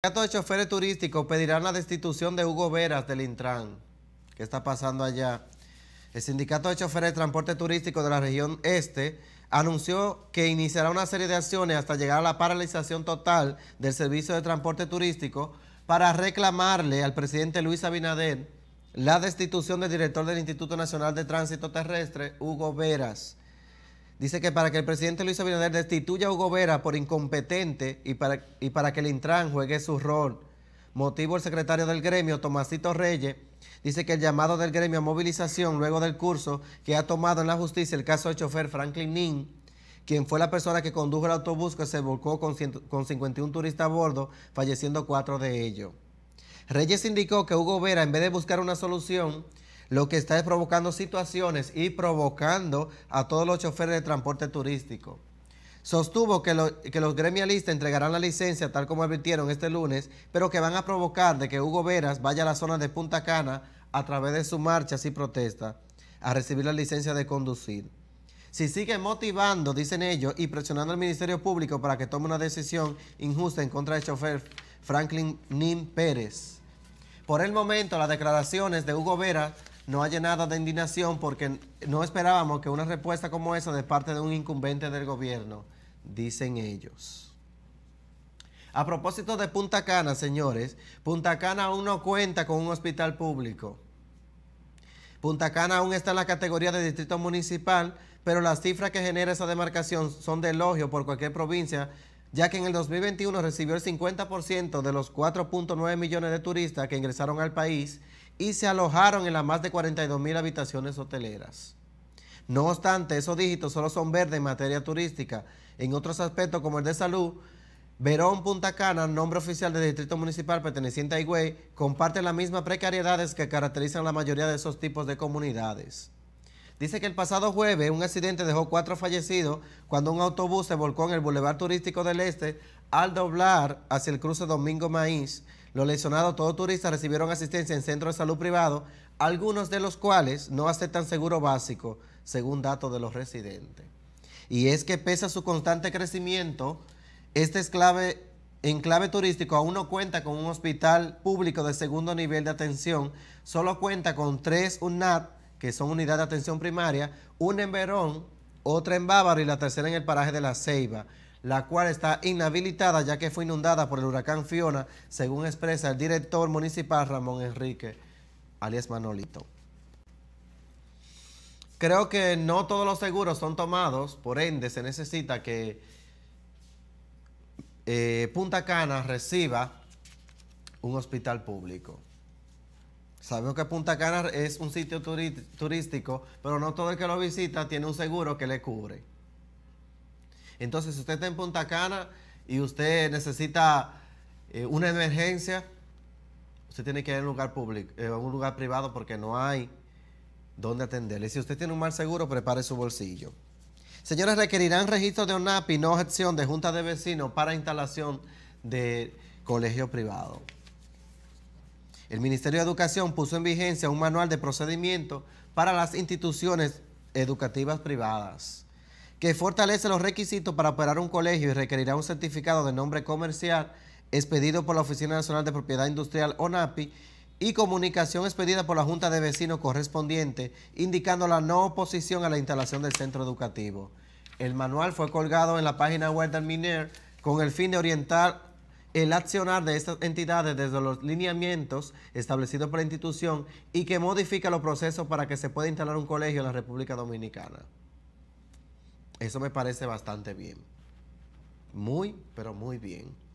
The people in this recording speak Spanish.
sindicato de choferes turísticos pedirán la destitución de Hugo Veras del Intran. ¿Qué está pasando allá? El sindicato de choferes de transporte turístico de la región este anunció que iniciará una serie de acciones hasta llegar a la paralización total del servicio de transporte turístico para reclamarle al presidente Luis Abinader la destitución del director del Instituto Nacional de Tránsito Terrestre, Hugo Veras. Dice que para que el presidente Luis Abinader destituya a Hugo Vera por incompetente y para, y para que el Intran juegue su rol. Motivo el secretario del gremio, Tomasito Reyes, dice que el llamado del gremio a movilización luego del curso que ha tomado en la justicia el caso del chofer Franklin Nin, quien fue la persona que condujo el autobús que se volcó con, con 51 turistas a bordo, falleciendo cuatro de ellos. Reyes indicó que Hugo Vera, en vez de buscar una solución, lo que está es provocando situaciones y provocando a todos los choferes de transporte turístico. Sostuvo que, los gremialistas entregarán la licencia tal como advirtieron este lunes, pero que van a provocar de que Hugo Veras vaya a la zona de Punta Cana a través de su marcha y protesta a recibir la licencia de conducir. Si sigue motivando, dicen ellos, y presionando al Ministerio Público para que tome una decisión injusta en contra del chofer Franklin Nim Pérez. Por el momento, las declaraciones de Hugo Veras no hay nada de indignación porque no esperábamos que una respuesta como esa de parte de un incumbente del gobierno, dicen ellos. A propósito de Punta Cana, señores, Punta Cana aún no cuenta con un hospital público. Punta Cana aún está en la categoría de distrito municipal, pero las cifras que genera esa demarcación son de elogio por cualquier provincia, ya que en el 2021 recibió el 50% de los 4.9 millones de turistas que ingresaron al país y se alojaron en las más de 42,000 habitaciones hoteleras. No obstante, esos dígitos solo son verdes en materia turística. En otros aspectos, como el de salud, Verón Punta Cana, nombre oficial del distrito municipal perteneciente a Higüey, comparte las mismas precariedades que caracterizan la mayoría de esos tipos de comunidades. Dice que el pasado jueves un accidente dejó cuatro fallecidos cuando un autobús se volcó en el Boulevard Turístico del Este al doblar hacia el cruce Domingo Maíz. Los lesionados, todos turistas, recibieron asistencia en centros de salud privado, algunos de los cuales no aceptan seguro básico, según datos de los residentes. Y es que pese a su constante crecimiento, este enclave, enclave turístico aún no cuenta con un hospital público de segundo nivel de atención, solo cuenta con tres UNAT que son unidades de atención primaria, una en Verón, otra en Bávaro y la tercera en el paraje de la Ceiba, la cual está inhabilitada ya que fue inundada por el huracán Fiona, según expresa el director municipal Ramón Enrique, alias Manolito. Creo que no todos los seguros son tomados, por ende se necesita que eh, Punta Cana reciba un hospital público. Sabemos que Punta Cana es un sitio turístico, pero no todo el que lo visita tiene un seguro que le cubre. Entonces, si usted está en Punta Cana y usted necesita eh, una emergencia, usted tiene que ir a un lugar público, eh, un lugar privado porque no hay donde atenderle. Si usted tiene un mal seguro, prepare su bolsillo. Señores, requerirán registro de y no objeción de junta de vecinos para instalación de colegio privado. El Ministerio de Educación puso en vigencia un manual de procedimiento para las instituciones educativas privadas, que fortalece los requisitos para operar un colegio y requerirá un certificado de nombre comercial expedido por la Oficina Nacional de Propiedad Industrial ONAPI y comunicación expedida por la Junta de Vecinos correspondiente, indicando la no oposición a la instalación del centro educativo. El manual fue colgado en la página web del MINER con el fin de orientar el accionar de estas entidades desde los lineamientos establecidos por la institución y que modifica los procesos para que se pueda instalar un colegio en la República Dominicana. Eso me parece bastante bien. Muy, pero muy bien.